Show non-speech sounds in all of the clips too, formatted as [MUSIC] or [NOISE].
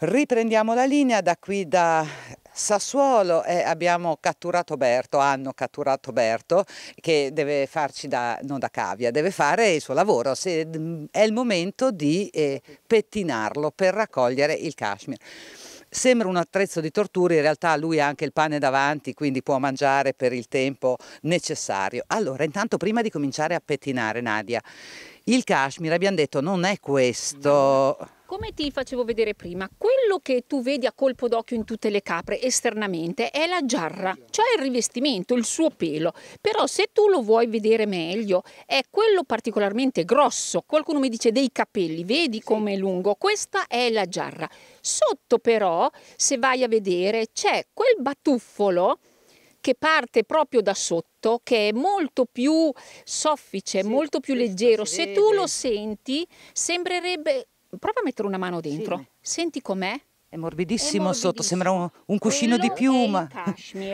Riprendiamo la linea da qui da Sassuolo e abbiamo catturato Berto, hanno catturato Berto che deve farci da, non da cavia, deve fare il suo lavoro, Se, è il momento di eh, pettinarlo per raccogliere il cashmere. Sembra un attrezzo di tortura, in realtà lui ha anche il pane davanti, quindi può mangiare per il tempo necessario. Allora, intanto prima di cominciare a pettinare, Nadia, il cashmere abbiamo detto non è questo come ti facevo vedere prima, quello che tu vedi a colpo d'occhio in tutte le capre esternamente è la giarra, cioè il rivestimento, il suo pelo. Però se tu lo vuoi vedere meglio, è quello particolarmente grosso. Qualcuno mi dice dei capelli, vedi come è lungo? Questa è la giarra. Sotto però, se vai a vedere, c'è quel batuffolo che parte proprio da sotto, che è molto più soffice, sì, molto più leggero. Se tu lo senti, sembrerebbe prova a mettere una mano dentro, sì. senti com'è. È morbidissimo, è morbidissimo sotto, sembra un, un cuscino Quello di piuma.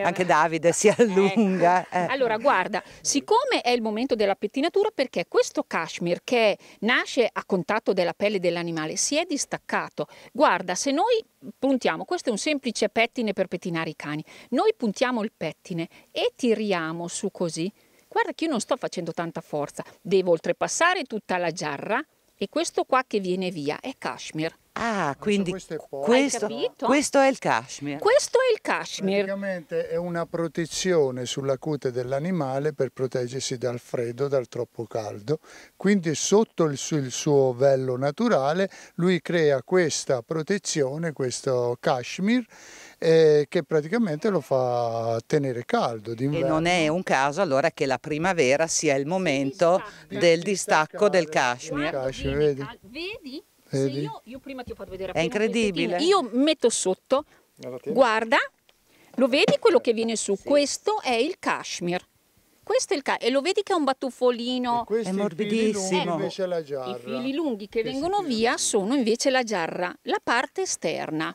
Anche Davide si ecco. allunga. Ecco. Eh. Allora, guarda, siccome è il momento della pettinatura, perché questo cashmere che nasce a contatto della pelle dell'animale si è distaccato. Guarda, se noi puntiamo, questo è un semplice pettine per pettinare i cani, noi puntiamo il pettine e tiriamo su così. Guarda che io non sto facendo tanta forza, devo oltrepassare tutta la giarra e questo qua che viene via è Kashmir. Ah, quindi questo è, questo, questo è, il cashmere. Questo è il cashmere. Praticamente è una protezione sulla cute dell'animale per proteggersi dal freddo, dal troppo caldo. Quindi sotto il suo, il suo vello naturale lui crea questa protezione, questo cashmere eh, che praticamente lo fa tenere caldo d'inverno. E non è un caso allora che la primavera sia il momento il del distacco del cashmere. Cashmere, vedi? vedi? Ah, vedi? Io, io, prima ti ho fatto vedere. È incredibile. Io metto sotto, guarda, lo vedi quello che viene su? Sì. Questo è il Kashmir. questo è il caso e lo vedi che è un battufolino è morbidissimo i fili lunghi che vengono via sono invece la giarra la parte esterna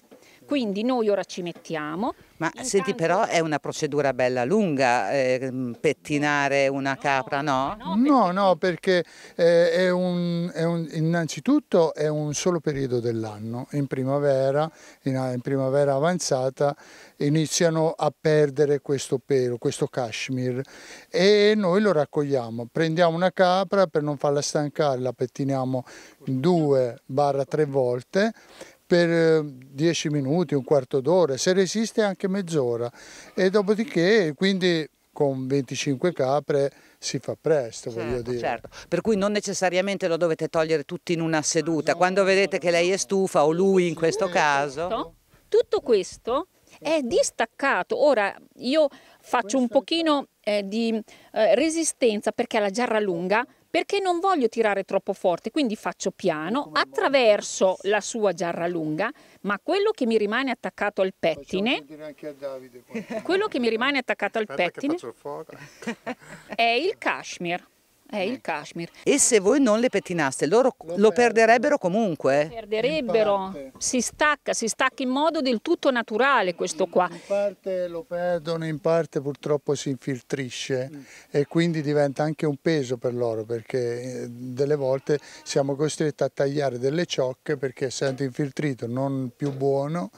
quindi noi ora ci mettiamo. Ma Intanto... senti però è una procedura bella lunga eh, mm, pettinare una capra, no? No, no, perché eh, è un, è un, innanzitutto è un solo periodo dell'anno, in primavera, in, in primavera avanzata iniziano a perdere questo pelo, questo cashmere e noi lo raccogliamo, prendiamo una capra per non farla stancare, la pettiniamo due barra tre volte per 10 eh, minuti, un quarto d'ora, se resiste anche mezz'ora e dopodiché quindi con 25 capre si fa presto, certo, voglio dire. Certo. Per cui non necessariamente lo dovete togliere tutti in una seduta, quando vedete che lei è stufa o lui in questo caso. Tutto questo è distaccato, ora io faccio un pochino eh, di eh, resistenza perché la giarra lunga perché non voglio tirare troppo forte, quindi faccio piano ecco, attraverso la sua giarra lunga, ma quello che mi rimane attaccato al pettine, quello che mi rimane attaccato al pettine è il cashmere è il Kashmir. Ecco. E se voi non le pettinaste, loro lo, lo perderebbero comunque? Eh. Perderebbero, si stacca, si stacca in modo del tutto naturale questo qua. In parte lo perdono, in parte purtroppo si infiltrisce mm. e quindi diventa anche un peso per loro perché eh, delle volte siamo costretti a tagliare delle ciocche perché essendo infiltrito non più buono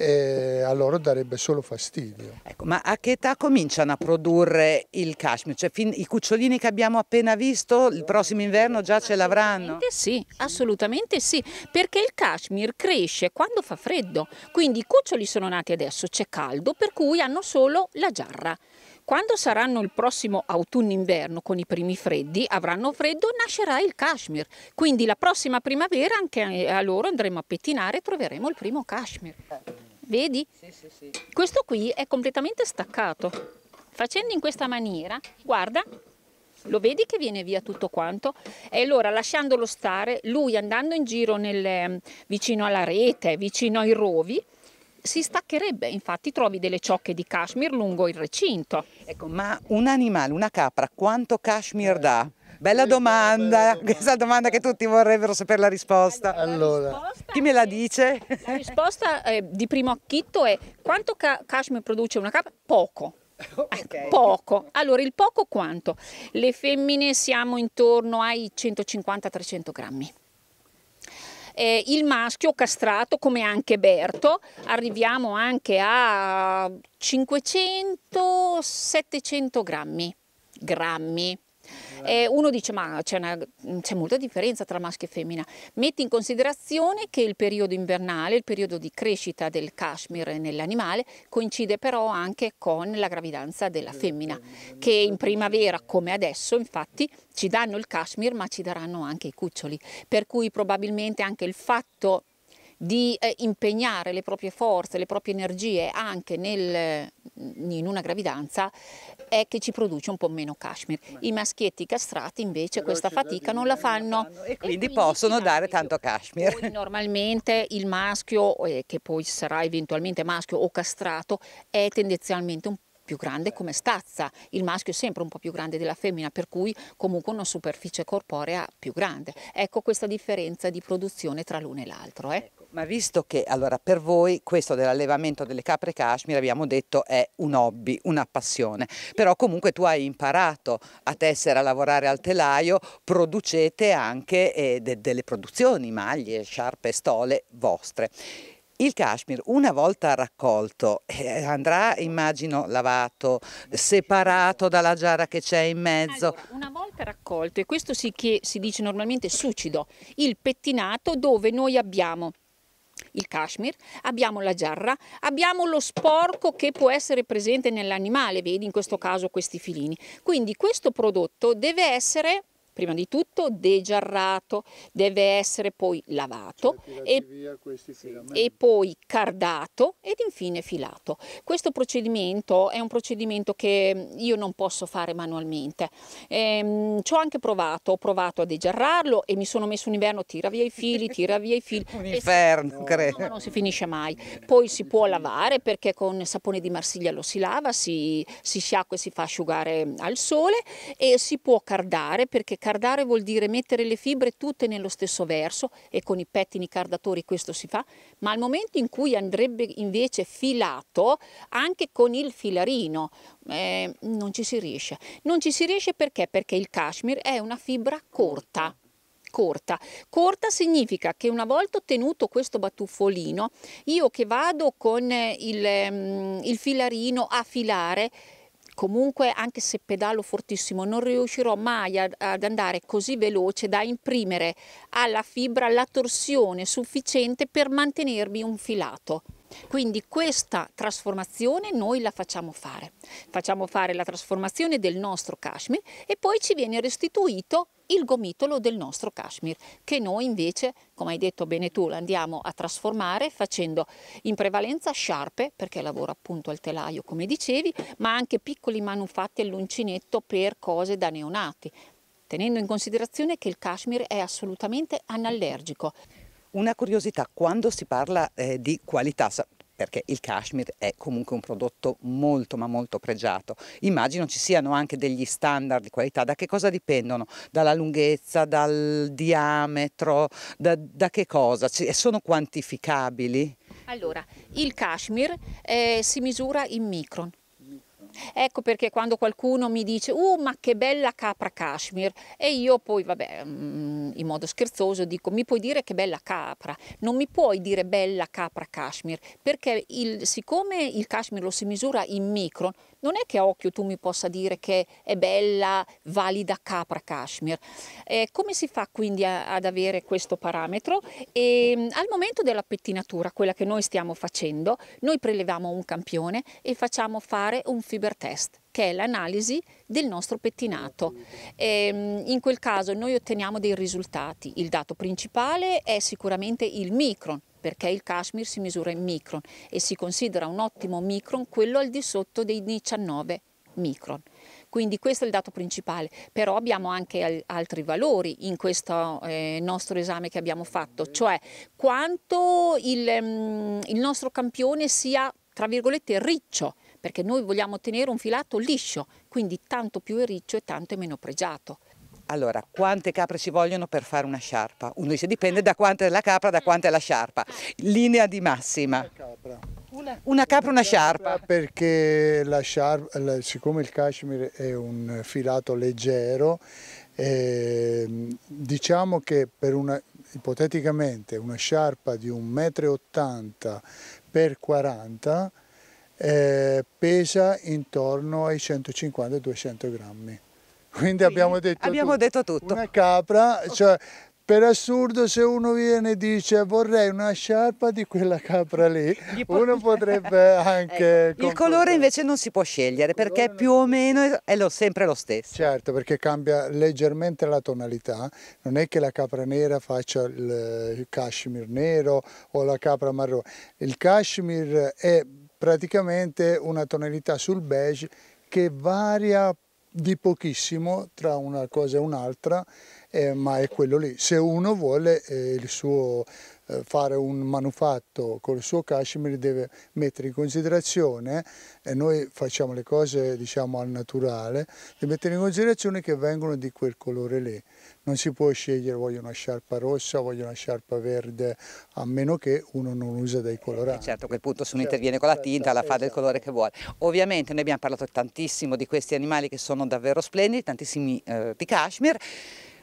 e a loro darebbe solo fastidio. Ecco, ma a che età cominciano a produrre il cashmere? Cioè, i cucciolini che abbiamo appena visto il prossimo inverno già ce l'avranno? Sì, assolutamente sì, perché il cashmere cresce quando fa freddo, quindi i cuccioli sono nati adesso, c'è caldo, per cui hanno solo la giarra. Quando saranno il prossimo autunno-inverno con i primi freddi, avranno freddo, nascerà il cashmere. Quindi la prossima primavera anche a loro andremo a pettinare e troveremo il primo cashmere. Vedi? Sì, sì, sì. Questo qui è completamente staccato. Facendo in questa maniera, guarda, lo vedi che viene via tutto quanto? E allora lasciandolo stare, lui andando in giro nel, ehm, vicino alla rete, vicino ai rovi, si staccherebbe, infatti trovi delle ciocche di cashmere lungo il recinto. Ecco, ma un animale, una capra, quanto cashmere eh, dà? Bella domanda, [LAUGHS] questa domanda che tutti vorrebbero sapere la risposta. Allora, risposta chi me la dice? La risposta eh, di primo acchitto è quanto ca- cashmere produce una capra? Poco. [LAUGHS] Okay. Poco. Allora, il poco quanto? Le femmine siamo intorno ai 150-300 grammi. Eh, il maschio castrato, come anche Berto, arriviamo anche a 500-700 grammi. Grammi. Eh, uno dice ma c'è, molta differenza tra maschio e femmina. Metti in considerazione che il periodo invernale, il periodo di crescita del cashmere nell'animale, coincide però anche con la gravidanza della femmina, che in primavera come adesso infatti ci danno il cashmere ma ci daranno anche i cuccioli, per cui probabilmente anche il fatto di eh, impegnare le proprie forze, le proprie energie anche nel in una gravidanza è che ci produce un po' meno cashmere. I maschietti castrati invece questa fatica non la fanno. E quindi possono dare tanto cashmere. Poi normalmente il maschio, eh, che poi sarà eventualmente maschio o castrato, è tendenzialmente un po' più grande come stazza, il maschio è sempre un po' più grande della femmina, per cui comunque una superficie corporea più grande. Ecco questa differenza di produzione tra l'uno e l'altro. Eh. Ecco, ma visto che allora per voi questo dell'allevamento delle capre cashmere abbiamo detto è un hobby, una passione, però comunque tu hai imparato a tessere, a lavorare al telaio, producete anche eh, de delle produzioni, maglie, sciarpe, stole vostre. Il cashmere una volta raccolto eh, andrà immagino lavato, separato dalla giara che c'è in mezzo. Allora, una volta raccolto, e questo si, che, si dice normalmente sucido, il pettinato dove noi abbiamo il cashmere, abbiamo la giarra, abbiamo lo sporco che può essere presente nell'animale, vedi in questo caso questi filini. Quindi questo prodotto deve essere prima di tutto degiarrato, deve essere poi lavato cioè, e, e, poi cardato ed infine filato. Questo procedimento è un procedimento che mm, io non posso fare manualmente. Ehm, ci ho anche provato, ho provato a degiarrarlo e mi sono messo un inverno, tira via i fili, tira via i fili. [LAUGHS] un inferno, si, credo. No, non si finisce mai. Poi si può lavare perché con sapone di Marsiglia lo si lava, si, si sciacqua e si fa asciugare mm, al sole e si può cardare perché cardare Cardare vuol dire mettere le fibre tutte nello stesso verso e con i pettini cardatori questo si fa, ma al momento in cui andrebbe invece filato anche con il filarino eh, non ci si riesce. Non ci si riesce perché? Perché il cashmere è una fibra corta. Corta. Corta significa che una volta ottenuto questo batuffolino, io che vado con il, mm, il filarino a filare, comunque anche se pedalo fortissimo non riuscirò mai ad andare così veloce da imprimere alla fibra la torsione sufficiente per mantenermi un filato. Quindi questa trasformazione noi la facciamo fare. Facciamo fare la trasformazione del nostro cashmere e poi ci viene restituito il gomitolo del nostro cashmere, che noi invece, come hai detto bene tu, andiamo a trasformare facendo in prevalenza sciarpe, perché lavora appunto al telaio come dicevi, ma anche piccoli manufatti all'uncinetto per cose da neonati, tenendo in considerazione che il cashmere è assolutamente anallergico. Una curiosità, quando si parla eh, di qualità, perché il cashmere è comunque un prodotto molto ma molto pregiato. Immagino ci siano anche degli standard di qualità, da che cosa dipendono? Dalla lunghezza, dal diametro, da, da che cosa? C sono quantificabili? Allora, il cashmere eh, si misura in micron, Ecco perché quando qualcuno mi dice uh ma che bella capra cashmere e io poi vabbè mm, in modo scherzoso dico mi puoi dire che bella capra, non mi puoi dire bella capra cashmere perché il, siccome il cashmere lo si misura in micron non è che a occhio tu mi possa dire che è bella, valida capra cashmere. Eh, come si fa quindi a, ad avere questo parametro? E, ehm, al momento della pettinatura, quella che noi stiamo facendo, noi preleviamo un campione e facciamo fare un fibra sugar test, che è l'analisi del nostro pettinato. E, ehm, in quel caso noi otteniamo dei risultati. Il dato principale è sicuramente il micron, perché il cashmere si misura in micron e si considera un ottimo micron quello al di sotto dei 19 micron. Quindi questo è il dato principale, però abbiamo anche altri valori in questo eh, nostro esame che abbiamo fatto, cioè quanto il, mm, il nostro campione sia, tra virgolette, riccio perché noi vogliamo ottenere un filato liscio, quindi tanto più è riccio e tanto meno pregiato. Allora, quante capre ci vogliono per fare una sciarpa? Uno dice dipende da quanta è la capra, da quanta è la sciarpa. Linea di massima. Una capra, una, una, capra, una sciarpa. Perché la sciarpa, siccome il cashmere è un filato leggero, eh, diciamo che per una, ipoteticamente una sciarpa di 1,80 m per 40 m eh, pesa intorno ai 150-200 grammi. Quindi, abbiamo, detto, abbiamo tutto. detto, tutto. Una capra, cioè per assurdo se uno viene e dice vorrei una sciarpa di quella capra lì, uno potrebbe [LAUGHS] ecco, anche... Ecco. Il colore invece non si può scegliere perché più o meno è lo, sempre lo stesso. Certo, perché cambia leggermente la tonalità, non è che la capra nera faccia il cashmere nero o la capra marrone, il cashmere è praticamente una tonalità sul beige che varia di pochissimo tra una cosa e un'altra, eh, ma è quello lì. Se uno vuole eh, suo, eh, fare un manufatto con il suo cashmere deve mettere in considerazione, e eh, noi facciamo le cose diciamo al naturale, deve mettere in considerazione che vengono di quel colore lì. Non si può scegliere voglio una sciarpa rossa, voglio una sciarpa verde, a meno che uno non usa dei coloranti. Eh, certo, a quel punto se uno certo, interviene con la certo, tinta la fa del certo. colore che vuole. Ovviamente noi abbiamo parlato tantissimo di questi animali che sono davvero splendidi, tantissimi eh, di cashmere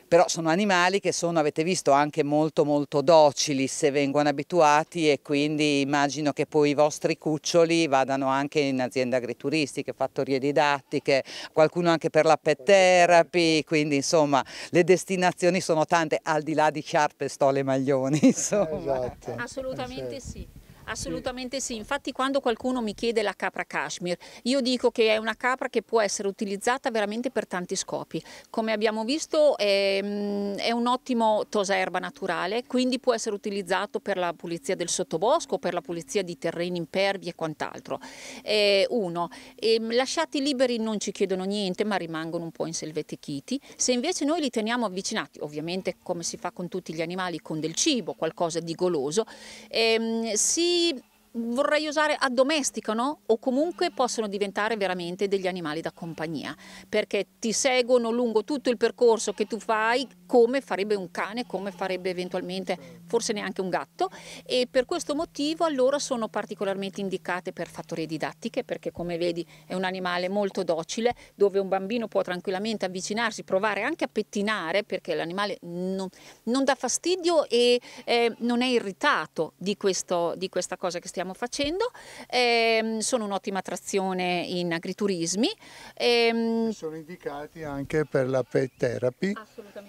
però sono animali che sono, avete visto, anche molto molto docili se vengono abituati e quindi immagino che poi i vostri cuccioli vadano anche in aziende agrituristiche, fattorie didattiche, qualcuno anche per la pet therapy, quindi insomma le destinazioni sono tante al di là di sciarpe, stole e maglioni. [LAUGHS] Insomma. Esatto. Assolutamente sì. Assolutamente sì, infatti quando qualcuno mi chiede la capra cashmere, io dico che è una capra che può essere utilizzata veramente per tanti scopi. Come abbiamo visto è, ehm, è un ottimo tosaerba naturale, quindi può essere utilizzato per la pulizia del sottobosco, per la pulizia di terreni impervi e quant'altro. Eh, uno, eh, lasciati liberi non ci chiedono niente ma rimangono un po' inselvetichiti, se invece noi li teniamo avvicinati, ovviamente come si fa con tutti gli animali, con del cibo, qualcosa di goloso, ehm, si vorrei usare addomesticano o comunque possono diventare veramente degli animali da compagnia perché ti seguono lungo tutto il percorso che tu fai come farebbe un cane, come farebbe eventualmente forse neanche un gatto e per questo motivo allora sono particolarmente indicate per fattorie didattiche perché come vedi è un animale molto docile dove un bambino può tranquillamente avvicinarsi, provare anche a pettinare perché l'animale non, non, dà fastidio e eh, non è irritato di, questo, di, questa cosa che stiamo facendo. Eh, sono un'ottima attrazione in agriturismi. Eh, sono indicati anche per la pet therapy,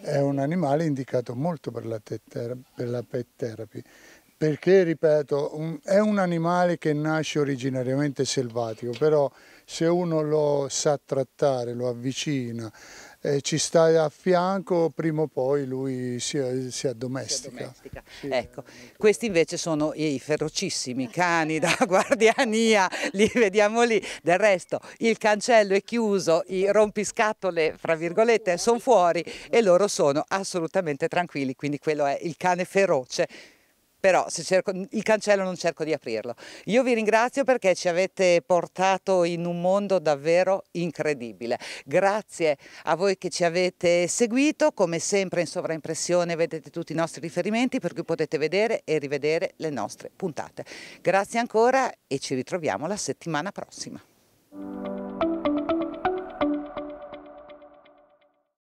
è un animale indicato molto per la pet therapy pet therapy perché, ripeto, un, è un animale che nasce originariamente selvatico, però se uno lo sa trattare, lo avvicina, eh, ci stai a fianco, prima o poi lui si, si addomestica. Si addomestica. Sì. Ecco. Questi invece sono i ferocissimi cani da [LAUGHS] guardiania, li vediamo lì. Del resto il cancello è chiuso, i rompiscatole, fra virgolette, sono fuori e loro sono assolutamente tranquilli, quindi quello è il cane feroce però cerco, il cancello non cerco di aprirlo. Io vi ringrazio perché ci avete portato in un mondo davvero incredibile. Grazie a voi che ci avete seguito, come sempre in sovraimpressione vedete tutti i nostri riferimenti per cui potete vedere e rivedere le nostre puntate. Grazie ancora e ci ritroviamo la settimana prossima.